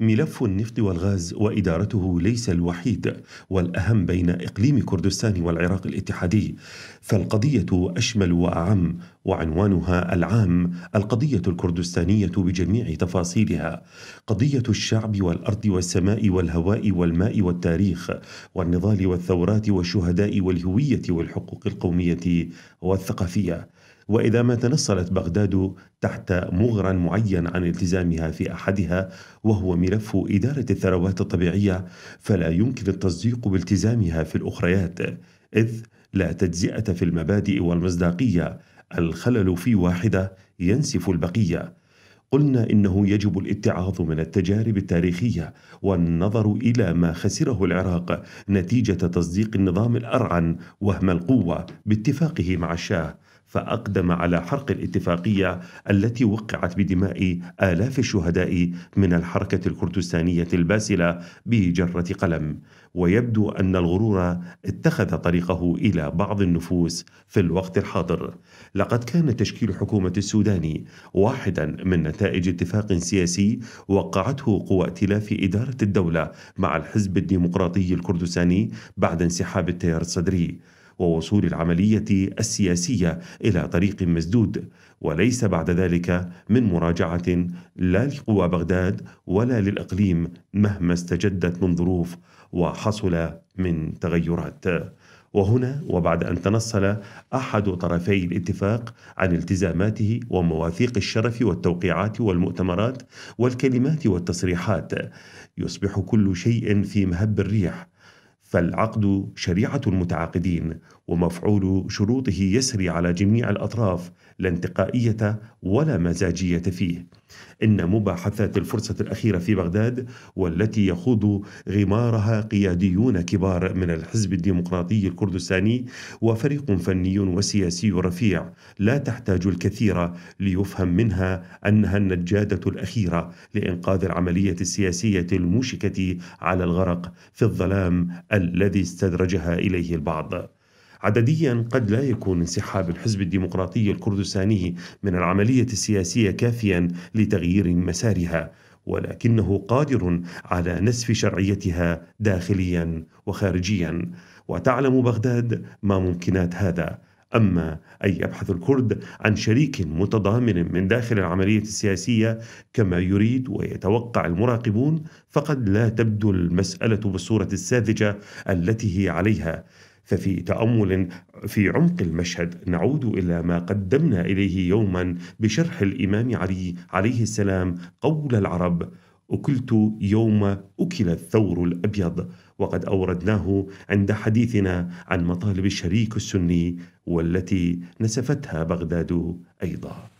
ملف النفط والغاز وادارته ليس الوحيد والاهم بين اقليم كردستان والعراق الاتحادي فالقضيه اشمل واعم وعنوانها العام القضيه الكردستانيه بجميع تفاصيلها قضيه الشعب والارض والسماء والهواء والماء والتاريخ والنضال والثورات والشهداء والهويه والحقوق القوميه والثقافيه واذا ما تنصلت بغداد تحت مغرى معين عن التزامها في احدها وهو ملف اداره الثروات الطبيعيه فلا يمكن التصديق بالتزامها في الاخريات اذ لا تجزئه في المبادئ والمصداقيه الخلل في واحده ينسف البقيه قلنا انه يجب الاتعاظ من التجارب التاريخيه والنظر الى ما خسره العراق نتيجه تصديق النظام الارعن وهم القوه باتفاقه مع الشاه فأقدم على حرق الاتفاقية التي وقعت بدماء آلاف الشهداء من الحركة الكردستانية الباسلة بجرة قلم ويبدو أن الغرور اتخذ طريقه إلى بعض النفوس في الوقت الحاضر لقد كان تشكيل حكومة السوداني واحدا من نتائج اتفاق سياسي وقعته قوى ائتلاف إدارة الدولة مع الحزب الديمقراطي الكردستاني بعد انسحاب التيار الصدري ووصول العملية السياسية إلى طريق مسدود وليس بعد ذلك من مراجعة لا لقوى بغداد ولا للإقليم مهما استجدت من ظروف وحصل من تغيرات وهنا وبعد أن تنصل أحد طرفي الاتفاق عن التزاماته ومواثيق الشرف والتوقيعات والمؤتمرات والكلمات والتصريحات يصبح كل شيء في مهب الريح فالعقد شريعه المتعاقدين ومفعول شروطه يسري على جميع الاطراف لا انتقائيه ولا مزاجيه فيه إن مباحثات الفرصة الأخيرة في بغداد والتي يخوض غمارها قياديون كبار من الحزب الديمقراطي الكردستاني وفريق فني وسياسي رفيع لا تحتاج الكثير ليفهم منها أنها النجادة الأخيرة لإنقاذ العملية السياسية الموشكة على الغرق في الظلام الذي استدرجها إليه البعض. عدديا قد لا يكون انسحاب الحزب الديمقراطي الكردستاني من العملية السياسية كافيا لتغيير مسارها ولكنه قادر على نسف شرعيتها داخليا وخارجيا وتعلم بغداد ما ممكنات هذا أما أن يبحث الكرد عن شريك متضامن من داخل العملية السياسية كما يريد ويتوقع المراقبون فقد لا تبدو المسألة بالصورة الساذجة التي هي عليها ففي تامل في عمق المشهد نعود الى ما قدمنا اليه يوما بشرح الامام علي عليه السلام قول العرب أكلت يوم أكل الثور الأبيض وقد أوردناه عند حديثنا عن مطالب الشريك السني والتي نسفتها بغداد أيضا